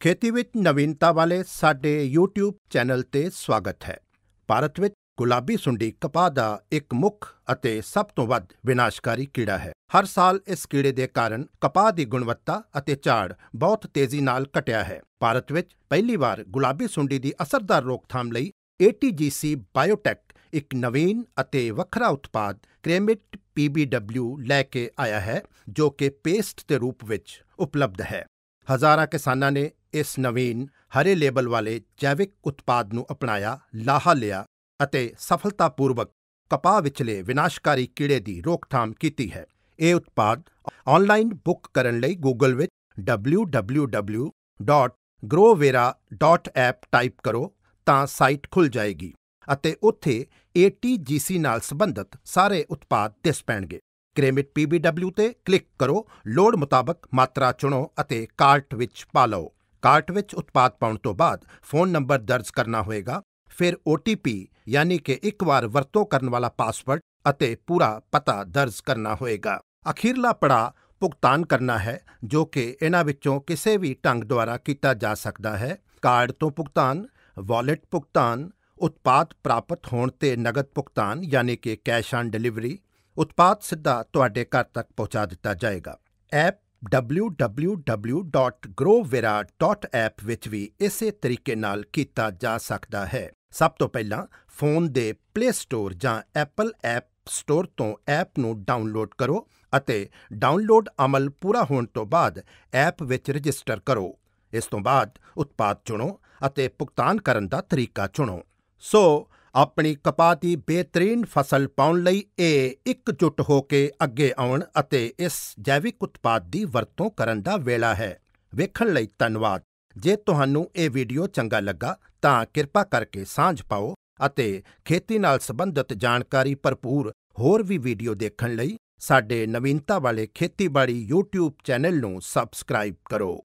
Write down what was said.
ਖੇਤੀ ਵਿੱਚ ਨਵੀਨਤਾ ਵਾਲੇ ਸਾਡੇ YouTube ਚੈਨਲ ਤੇ ਸਵਾਗਤ ਹੈ। ਭਾਰਤ ਵਿੱਚ ਗੁਲਾਬੀ ਸੁੰਡੀ ਕਪਾਹ ਦਾ ਇੱਕ ਮੁੱਖ ਅਤੇ ਸਭ ਤੋਂ ਵੱਧ ਵਿਨਾਸ਼ਕਾਰੀ ਕੀੜਾ ਹੈ। ਹਰ ਸਾਲ ਇਸ ਕੀੜੇ ਦੇ ਕਾਰਨ ਕਪਾਹ ਦੀ ਗੁਣਵੱਤਾ ਅਤੇ ਝਾੜ ਬਹੁਤ ਤੇਜ਼ੀ ਨਾਲ ਘਟਿਆ ਹੈ। ਭਾਰਤ ਵਿੱਚ ਪਹਿਲੀ ਵਾਰ ਗੁਲਾਬੀ ਸੁੰਡੀ ਦੀ ਅਸਰਦਾਰ ਰੋਕਥਾਮ ਲਈ ATGC ਬਾਇਓਟੈਕ ਇੱਕ ਨਵੀਨ ਅਤੇ ਵੱਖਰਾ ਉਤਪਾਦ ਕ੍ਰੇਮਿਟ PBW ਲੈ ਕੇ ਆਇਆ ਹੈ ਜੋ ਕਿ ਪੇਸਟ ਦੇ ਰੂਪ ਵਿੱਚ ਉਪਲਬਧ ਹੈ। ਹਜ਼ਾਰਾਂ ਕਿਸਾਨਾਂ ਨੇ ਇਸ ਨਵੀਨ ਹਰੇ ਲੇਬਲ ਵਾਲੇ ਜੈਵਿਕ ਉਤਪਾਦ ਨੂੰ ਅਪਣਾਇਆ ਲਾਹਾ ਲਿਆ ਅਤੇ ਸਫਲਤਾਪੂਰਵਕ ਕਪਾਹ ਵਿਚਲੇ ਵਿਨਾਸ਼ਕਾਰੀ ਕੀੜੇ ਦੀ ਰੋਕਥਾਮ ਕੀਤੀ ਹੈ ਇਹ ਉਤਪਾਦ ਆਨਲਾਈਨ ਬੁੱਕ ਕਰਨ ਲਈ ਗੂਗਲ ਵਿੱਚ www.growvera.app ਟਾਈਪ ਕਰੋ ਤਾਂ ਸਾਈਟ ਖੁੱਲ ਜਾਏਗੀ ਅਤੇ ਉੱਥੇ ATGC ਨਾਲ ਸੰਬੰਧਿਤ ਸਾਰੇ ਉਤਪਾਦ ਦਿਸ ਪੈਣਗੇ ਕ੍ਰੇਮਿਟ PBW ਤੇ ਕਲਿੱਕ ਕਰੋ ਲੋੜ ਮੁਤਾਬਕ ਮਾਤਰਾ ਚੁਣੋ ਅਤੇ ਕਾਰਟ ਵਿੱਚ ਪਾ ਲਓ ਕਾਰਟ ਵਿੱਚ ਉਤਪਾਦ ਪਾਉਣ ਤੋਂ ਬਾਅਦ ਫੋਨ ਨੰਬਰ ਦਰਜ ਕਰਨਾ ਹੋਵੇਗਾ ਫਿਰ OTP ਯਾਨੀ ਕਿ ਇੱਕ ਵਾਰ ਵਰਤੋਂ ਕਰਨ ਵਾਲਾ ਪਾਸਵਰਡ ਅਤੇ ਪੂਰਾ ਪਤਾ ਦਰਜ ਕਰਨਾ ਹੋਵੇਗਾ ਅਖੀਰਲਾ ਪੜਾ ਭੁਗਤਾਨ ਕਰਨਾ ਹੈ ਜੋ ਕਿ ਇਹਨਾਂ ਵਿੱਚੋਂ ਕਿਸੇ ਵੀ ਢੰਗ ਦੁਆਰਾ ਕੀਤਾ ਜਾ ਸਕਦਾ ਹੈ ਕਾਰਡ ਤੋਂ ਭੁਗਤਾਨ ਵਾਲਟ ਭੁਗਤਾਨ ਉਤਪਾਦ ਪ੍ਰਾਪਤ ਹੋਣ ਤੇ ਨਗਦ ਭੁਗਤਾਨ ਯਾਨੀ ਕਿ ਕੈਸ਼ ਔਨ ਡਿਲੀਵਰੀ ਉਤਪਾਦ ਸਿੱਧਾ ਤੁਹਾਡੇ ਘਰ ਤੱਕ ਪਹੁੰਚਾ ਦਿੱਤਾ ਜਾਏਗਾ ਐਪ www.growvera.app ਵਿੱਚ ਵੀ ਇਸੇ ਤਰੀਕੇ ਨਾਲ ਕੀਤਾ ਜਾ ਸਕਦਾ ਹੈ ਸਭ ਤੋਂ ਪਹਿਲਾਂ ਫੋਨ ਦੇ ਪਲੇ ਸਟੋਰ ਜਾਂ ਐਪਲ ਐਪ ਸਟੋਰ ਤੋਂ ਐਪ ਨੂੰ ਡਾਊਨਲੋਡ ਕਰੋ ਅਤੇ ਡਾਊਨਲੋਡ ਅਮਲ ਪੂਰਾ ਹੋਣ ਤੋਂ ਬਾਅਦ ਐਪ ਵਿੱਚ ਰਜਿਸਟਰ ਕਰੋ ਇਸ ਤੋਂ ਬਾਅਦ ਉਤਪਾਦ ਚੁਣੋ ਅਤੇ ਭੁਗਤਾਨ ਕਰਨ ਦਾ ਤਰੀਕਾ ਚੁਣੋ ਸੋ ਆਪਣੀ ਕਪਾਹ ਦੀ ਬਿਹਤਰੀਨ ਫਸਲ ਪਾਉਣ ਲਈ ਇਹ ਇਕਜੁੱਟ ਹੋ ਕੇ ਅੱਗੇ ਆਉਣ ਅਤੇ ਇਸ ਜੈਵਿਕ ਉਤਪਾਦ ਦੀ ਵਰਤੋਂ ਕਰਨ ਦਾ ਵੇਲਾ ਹੈ ਵੇਖਣ ਲਈ ਧੰਨਵਾਦ ਜੇ ਤੁਹਾਨੂੰ ਇਹ ਵੀਡੀਓ ਚੰਗਾ ਲੱਗਾ ਤਾਂ ਕਿਰਪਾ ਕਰਕੇ ਸਾਂਝ ਪਾਓ ਅਤੇ ਖੇਤੀ ਨਾਲ ਸੰਬੰਧਿਤ ਜਾਣਕਾਰੀ ਭਰਪੂਰ ਹੋਰ ਵੀ ਵੀਡੀਓ ਦੇਖਣ ਲਈ ਸਾਡੇ ਨਵੀਨਤਾ ਵਾਲੇ ਖੇਤੀਬਾੜੀ YouTube ਚੈਨਲ ਨੂੰ ਸਬਸਕ੍ਰਾਈਬ ਕਰੋ